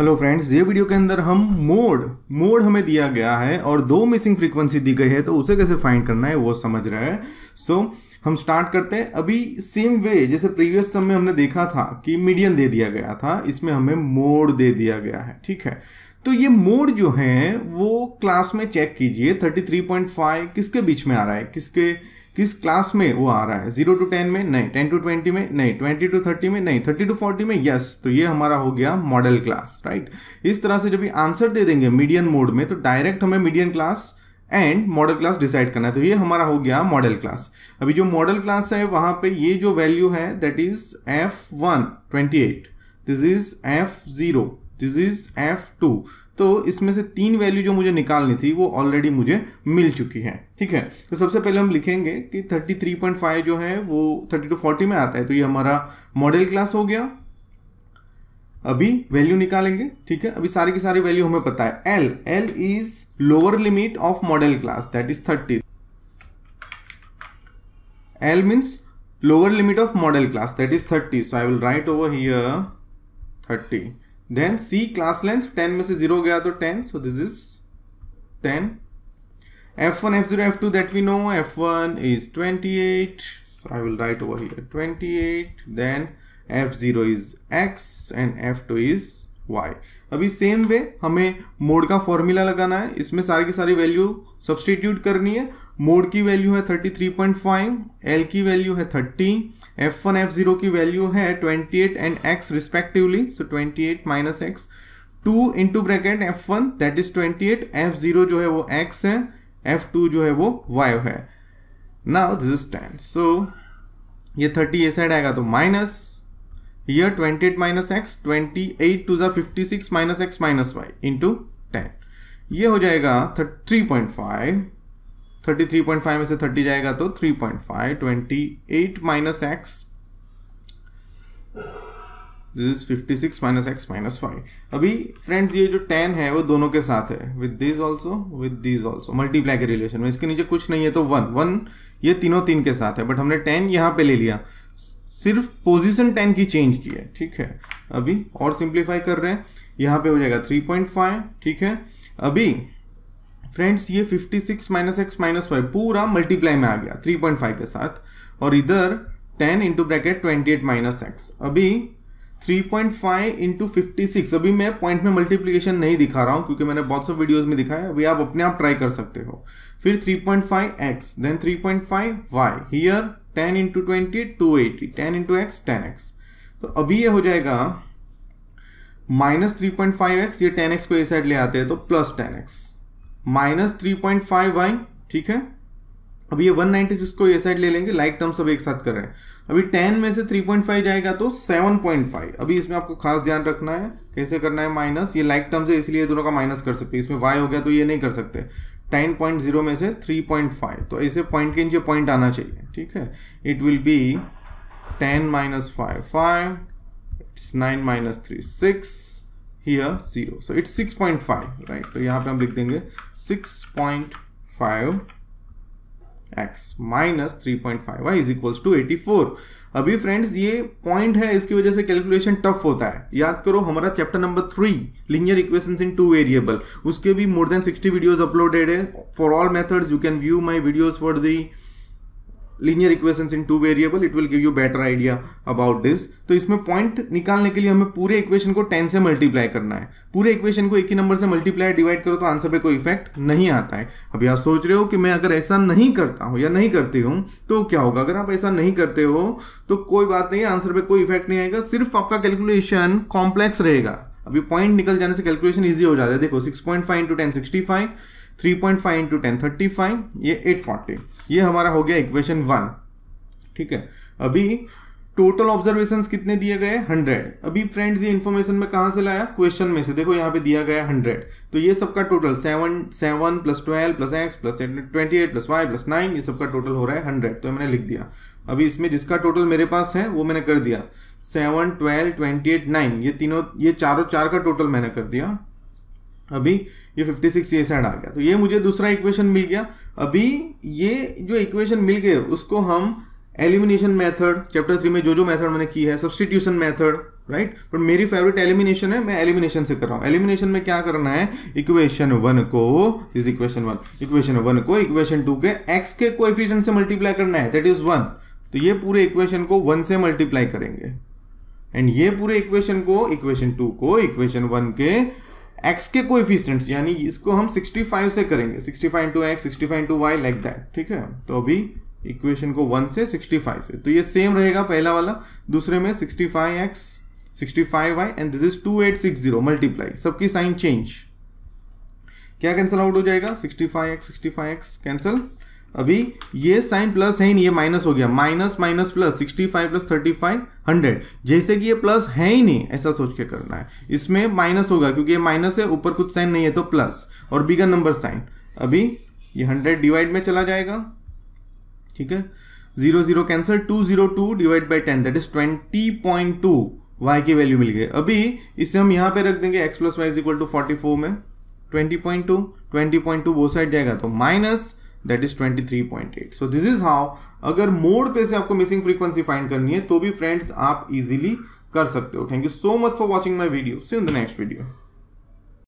Hello friends ये video के अंदर हम मोड मोड हमें दिया गया है और दो मिसिंग फ्रीक्वेंसी दी गई है तो उसे कैसे फाइंड करना है वो समझ रहे हैं सो so, हम स्टार्ट करते हैं अभी सेम वे जैसे प्रीवियस सम में हमने देखा था कि मीडियन दे दिया गया था इसमें हमें मोड दे दिया गया है ठीक है तो ये मोड जो है वो क्लास में चेक कीजिए थर्टी किसके बीच में आ रहा है किसके किस क्लास में वो आ रहा है जीरो टू टेन में नहीं टेन टू ट्वेंटी में नहीं ट्वेंटी टू थर्टी में नहीं थर्टी टू फोर्टी में यस तो ये हमारा हो गया मॉडल क्लास राइट इस तरह से जब ये आंसर दे देंगे मीडियन मोड में तो डायरेक्ट हमें median class and modal class decide करना है तो ये हमारा हो गया मॉडल क्लास अभी जो मॉडल क्लास है वहां पे ये जो वैल्यू है that is F one twenty eight this is F zero this is F two तो इसमें से तीन वैल्यू जो मुझे निकालनी थी वो ऑलरेडी मुझे मिल चुकी है ठीक है तो सबसे पहले हम लिखेंगे कि 33.5 जो है वो 30 टू 40 में आता है तो ये हमारा मॉडल क्लास हो गया अभी वैल्यू निकालेंगे ठीक है अभी सारी की सारी वैल्यू हमें पता है L L is lower limit of modal class that is thirty L means lower limit of modal class that is thirty so I will write over here thirty then C class length 10 में से 0 गया तो 10 so this is 10 F1 F0 F2 that we know F1 is 28 so I will write over here 28 then F0 is X and F2 is Y अभी same way हमें mode का formula लगाना है इसमें सारी की सारी वैल्यू सब्सटीट्यूट करनी है मोड की वैल्यू है 33.5 एल की वैल्यू है 30 एफ वन एफ जीरो की वैल्यू है 28 and X respectively so 28 eight minus X two into bracket F one that is 28 F zero जो है वो एक्स है एफ टू जो है वो वाई है now this is ten so ये 30 ए साइड आएगा तो minus Here 28 minus x, 28 to the 56 minus x minus y into 10. ये हो जाएगा 33.5 33.5 में से 30 जाएगा तो 3.5. 28 minus x. this is 56 minus x minus y अभी friends ये जो 10 है वो दोनों के साथ है with this also with this also multiply के relation में इसके नीचे कुछ नहीं है तो वन वन ये तीनों तीन के साथ है but हमने 10 यहाँ पे ले लिया सिर्फ पोजीशन टेन की चेंज की है ठीक है अभी और सिंप्लीफाई कर रहे हैं यहाँ पे हो जाएगा थ्री पॉइंट फाइव ठीक है अभी फ्रेंड्स ये fifty six minus X minus Y पूरा मल्टीप्लाई में आ गया थ्री पॉइंट फाइव के साथ और इधर ten into bracket twenty eight minus X अभी three point five into fifty six अभी मैं पॉइंट में मल्टीप्लीकेशन नहीं दिखा रहा हूँ क्योंकि मैंने बहुत सब वीडियोज में दिखाया अभी आप अपने आप ट्राई कर सकते हो फिर three point five X then three point five Y here ten into twenty two eighty ten into X ten X तो अभी ये हो जाएगा minus three point five X ये टेन एक्स को ये साइड ले आते हैं तो plus ten X minus three point five Y ठीक है अभी ये वन नाइनटी सिक्स को ये साइड ले लेंगे लाइक टर्म सब एक साथ कर रहे हैं अभी टेन में से थ्री पॉइंट फाइव जाएगा तो सेवन पॉइंट फाइव अभी इसमें आपको खास ध्यान रखना है कैसे करना है माइनस ये लाइक टर्म्स है इसलिए दोनों का माइनस कर सकते हैं इसमें वाई हो गया तो ये नहीं कर सकते टेन पॉइंट जीरो में से थ्री पॉइंट फाइव तो ऐसे पॉइंट के नीचे पॉइंट आना चाहिए ठीक है it will be ten minus five five it's nine minus three six here zero so it's six point five right तो यहाँ पे हम लिख देंगे six point five x minus three point five y is equals to eighty four अभी friends ये point है इसकी वजह से कैलकुलेशन टफ होता है याद करो हमारा chapter number three linear equations in two variable उसके भी more than sixty videos uploaded है for all methods you can view my videos for the linear equation in two variable it will give you better idea about this तो इसमें point निकालने के लिए हमें पूरे इक्वेशन को टेन से मल्टीप्लाई करना है पूरे इक्वेशन को एक ही नंबर से मल्टीप्लाई डिवाइड करो तो आंसर पे कोई इफेक्ट नहीं आता है अभी आप सोच रहे हो कि मैं अगर ऐसा नहीं करता हूँ या नहीं करती हूँ तो क्या होगा अगर आप ऐसा नहीं करते हो तो कोई बात नहीं आंसर पर कोई इफेक्ट नहीं आएगा सिर्फ आपका कैलकुलेशन कॉम्प्लेक्स रहेगा अभी पॉइंट निकल जाने से कैलकुलेशन ईजी हो जाता है देखो six point five into ten sixty five three point five into ten thirty five ये एट फोर्टी ये हमारा हो गया इक्वेशन वन ठीक है अभी टोटल ऑब्जर्वेशन कितने दिए गए हंड्रेड अभी फ्रेंड्स ये इन्फॉर्मेशन में कहाँ से लाया क्वेश्चन में से देखो यहाँ पे दिया गया हंड्रेड तो ये सबका total seven seven plus twelve plus X plus twenty eight plus five plus nine ये सबका टोटल हो रहा है हंड्रेड तो मैंने लिख दिया अभी इसमें जिसका टोटल मेरे पास है वो मैंने कर दिया seven twelve twenty eight nine ये तीनों ये चारों चार का टोटल मैंने कर दिया अभी ये 56 सिक्स ये साइड आ गया तो ये मुझे दूसरा इक्वेशन मिल गया अभी ये जो इक्वेशन मिल गए उसको हम एलिमिनेशन मेथड चैप्टर थ्री में जो जो मेथड मैंने की है सब्सटीट्यूशन मेथड राइट पर मेरी फेवरेट एलिमिनेशन है मैं एलिमिनेशन से कर रहा हूँ एलिमिनेशन में क्या करना है इक्वेशन वन को is equation one equation one को इक्वेशन टू के एक्स के को से मल्टीप्लाई करना है दैट इज वन तो ये पूरे इक्वेशन को वन से मल्टीप्लाई करेंगे एंड ये पूरे इक्वेशन को इक्वेशन टू को इक्वेशन वन के एक्स के कोएफिशिएंट्स यानी इसको हम 65 से करेंगे 65 five into X sixty five into Y like that ठीक है तो अभी इक्वेशन को वन से 65 से तो ये सेम रहेगा पहला वाला दूसरे में 65x 65y and this is 2860 multiply सबकी साइन चेंज क्या कैंसिल आउट हो जाएगा 65x 65x कैंसिल अभी ये साइन प्लस है ही नहीं ये माइनस हो गया minus minus plus sixty five plus thirty five hundred जैसे कि ये प्लस है ही नहीं ऐसा सोच के करना है इसमें माइनस होगा क्योंकि ये माइनस है ऊपर कुछ साइन नहीं है तो प्लस और बिगर नंबर साइन अभी ये हंड्रेड डिवाइड में चला जाएगा ठीक है zero zero cancel two zero two divide by ten that is twenty point two Y की वैल्यू मिल गई अभी इसे हम यहाँ पे रख देंगे X plus Y is equal to forty four में twenty point two twenty point two वो साइड जाएगा तो minus that is 23.8 so this is how अगर मोड पे से आपको मिसिंग फ्रीक्वेंसी फाइंड करनी है तो भी फ्रेंड्स आप इजिली कर सकते हो thank you so much for watching my video see in the next video